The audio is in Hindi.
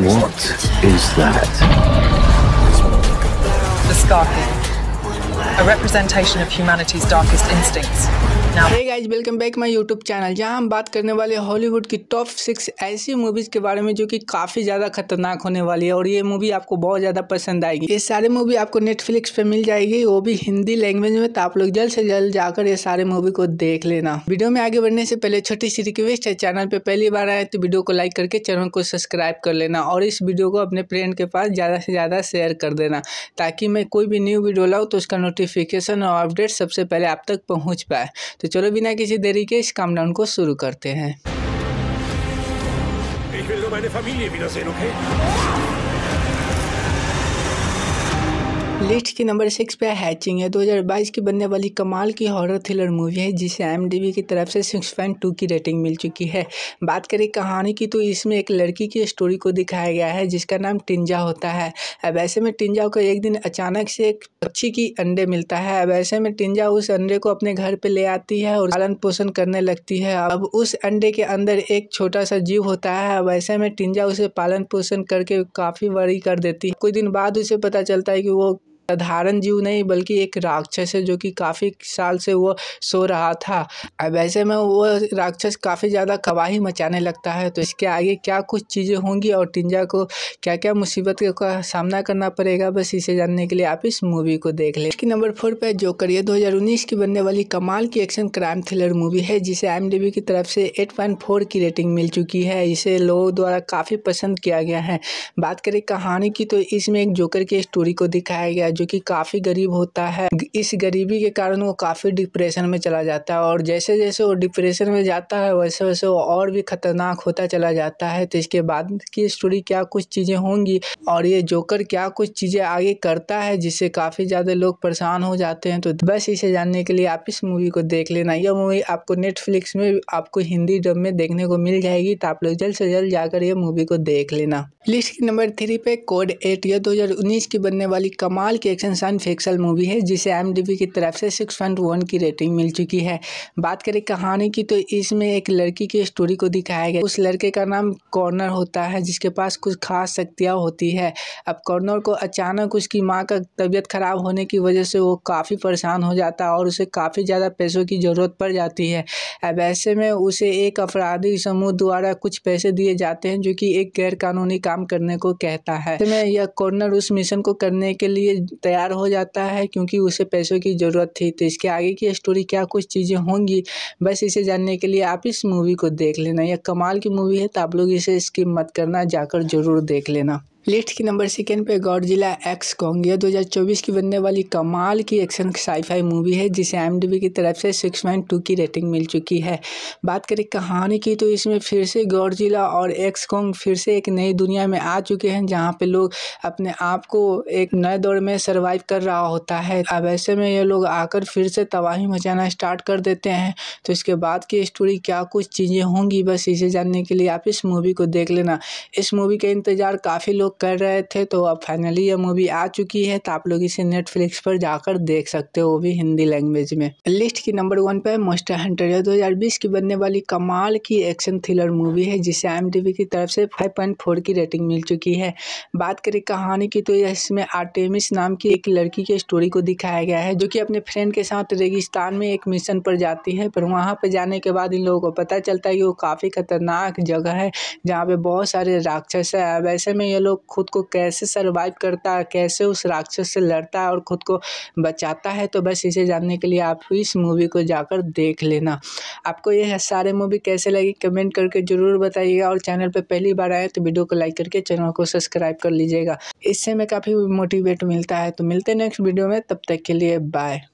What is that? The Scarking. A representation of humanity's darkest instincts. Hey guys welcome back my YouTube channel जहां हम बात करने वाले हॉलीवुड की टॉप सिक्स ऐसी मूवीज़ के बारे में जो कि काफ़ी ज़्यादा खतरनाक होने वाली है और ये मूवी आपको बहुत ज़्यादा पसंद आएगी ये सारे मूवी आपको नेटफ्लिक्स पे मिल जाएगी वो भी हिंदी लैंग्वेज में तो आप लोग जल्द से जल्द जाकर ये सारे मूवी को देख लेना वीडियो में आगे बढ़ने से पहले छोटी सी रिक्वेस्ट है चैनल पर पहली बार आए तो वीडियो को लाइक करके चैनल को सब्सक्राइब कर लेना और इस वीडियो को अपने फ्रेंड के पास ज़्यादा से ज़्यादा शेयर कर देना ताकि मैं कोई भी न्यू वीडियो लाऊ तो उसका नोटिफिकेशन और अपडेट सबसे पहले आप तक पहुँच पाए तो तो चलो बिना किसी देरी के इस काम डाउन को शुरू करते हैं लिस्ट के नंबर सिक्स पे हैचिंग है 2022 की बनने वाली कमाल की हॉरर थ्रिलर मूवी है जिसे एम की तरफ से सिक्स पॉइंट टू की रेटिंग मिल चुकी है बात करें कहानी की तो इसमें एक लड़की की स्टोरी को दिखाया गया है जिसका नाम टिंजा होता है अब ऐसे में टिंजा को एक दिन अचानक से एक पक्षी की अंडे मिलता है अब ऐसे में टिंजा उस अंडे को अपने घर पर ले आती है और पालन पोषण करने लगती है अब उस अंडे के अंदर एक छोटा सा जीव होता है अब ऐसे में टिंजा उसे पालन पोषण करके काफ़ी बड़ी कर देती है कुछ दिन बाद उसे पता चलता है कि वो साधारण जीव नहीं बल्कि एक राक्षस है जो कि काफ़ी साल से वो सो रहा था अब ऐसे में वो राक्षस काफ़ी ज़्यादा कवाही मचाने लगता है तो इसके आगे क्या कुछ चीज़ें होंगी और टिंजा को क्या क्या मुसीबत का सामना करना पड़ेगा बस इसे जानने के लिए आप इस मूवी को देख लें इसकी नंबर फोर पर जोकर करिए दो की बनने वाली कमाल की एक्शन क्राइम थ्रिलर मूवी है जिसे एम की तरफ से एट की रेटिंग मिल चुकी है इसे लोगों द्वारा काफ़ी पसंद किया गया है बात करें कहानी की तो इसमें एक जोकर की स्टोरी को दिखाया गया जो कि काफ़ी गरीब होता है इस गरीबी के कारण वो काफ़ी डिप्रेशन में चला जाता है और जैसे जैसे वो डिप्रेशन में जाता है वैसे वैसे वो और भी ख़तरनाक होता चला जाता है तो इसके बाद की स्टोरी क्या कुछ चीज़ें होंगी और ये जोकर क्या कुछ चीज़ें आगे करता है जिससे काफ़ी ज़्यादा लोग परेशान हो जाते हैं तो बस इसे जानने के लिए आप इस मूवी को देख लेना यह मूवी आपको नेटफ्लिक्स में आपको हिंदी डब में देखने को मिल जाएगी तो आप लोग जल्द से जल्द जाकर यह मूवी को देख लेना लिस्ट नंबर थ्री पे कोड एट यह दो की बनने वाली कमाल की की एक्शन सन फेक्सल मूवी है जिसे एम की तरफ से सिक्स की रेटिंग मिल चुकी है बात करें कहानी की तो इसमें एक लड़की की स्टोरी को दिखाया गया उस लड़के का नाम कॉर्नर होता है जिसके पास कुछ खास शक्तियाँ होती है अब कॉर्नर को अचानक उसकी माँ का तबीयत ख़राब होने की वजह से वो काफ़ी परेशान हो जाता है और उसे काफ़ी ज़्यादा पैसों की ज़रूरत पड़ जाती है अब ऐसे में उसे एक अपराधी समूह द्वारा कुछ पैसे दिए जाते हैं जो कि एक गैरकानूनी काम करने को कहता है तो मैं यह कॉर्नर उस मिशन को करने के लिए तैयार हो जाता है क्योंकि उसे पैसों की ज़रूरत थी तो इसके आगे की स्टोरी क्या कुछ चीज़ें होंगी बस इसे जानने के लिए आप इस मूवी को देख लेना यह कमाल की मूवी है तो आप लोग इसे स्किप मत करना जाकर ज़रूर देख लेना लिस्ट के नंबर सेकेंड पे गौरजिला एक्स कॉन्ग यह 2024 की बनने वाली कमाल की एक्शन साईफाई मूवी है जिसे एम की तरफ से सिक्स पॉइंट टू की रेटिंग मिल चुकी है बात करें कहानी की तो इसमें फिर से गौरजिला और एक्स कॉन्ग फिर से एक नई दुनिया में आ चुके हैं जहाँ पे लोग अपने आप को एक नए दौर में सर्वाइव कर रहा होता है अब ऐसे में ये लोग आकर फिर से तबाही मचाना स्टार्ट कर देते हैं तो इसके बाद की स्टोरी क्या कुछ चीज़ें होंगी बस इसे जानने के लिए आप इस मूवी को देख लेना इस मूवी का इंतज़ार काफ़ी लोग लोग कर रहे थे तो अब फाइनली ये मूवी आ चुकी है तो आप लोग इसे नेटफ्लिक्स पर जाकर देख सकते हो वो भी हिंदी लैंग्वेज में लिस्ट की नंबर वन पे मोस्टर हंटर हजार बीस की बनने वाली कमाल की एक्शन थ्रिलर मूवी है जिसे एम की तरफ से फाइव की रेटिंग मिल चुकी है बात करें कहानी की तो इसमें आर्टेमिस नाम की एक लड़की की स्टोरी को दिखाया गया है जो की अपने फ्रेंड के साथ रेगिस्तान में एक मिशन पर जाती है पर वहाँ पर जाने के बाद इन लोगों को पता चलता है कि वो काफ़ी खतरनाक जगह है जहाँ पे बहुत सारे राक्षस है वैसे में ये लोग लोग खुद को कैसे सर्वाइव करता है कैसे उस राक्षस से लड़ता है और खुद को बचाता है तो बस इसे जानने के लिए आप इस मूवी को जाकर देख लेना आपको यह सारे मूवी कैसे लगी कमेंट करके ज़रूर बताइएगा और चैनल पर पहली बार आए तो वीडियो को लाइक करके चैनल को सब्सक्राइब कर लीजिएगा इससे हमें काफ़ी मोटिवेट मिलता है तो मिलते हैं नेक्स्ट वीडियो में तब तक के लिए बाय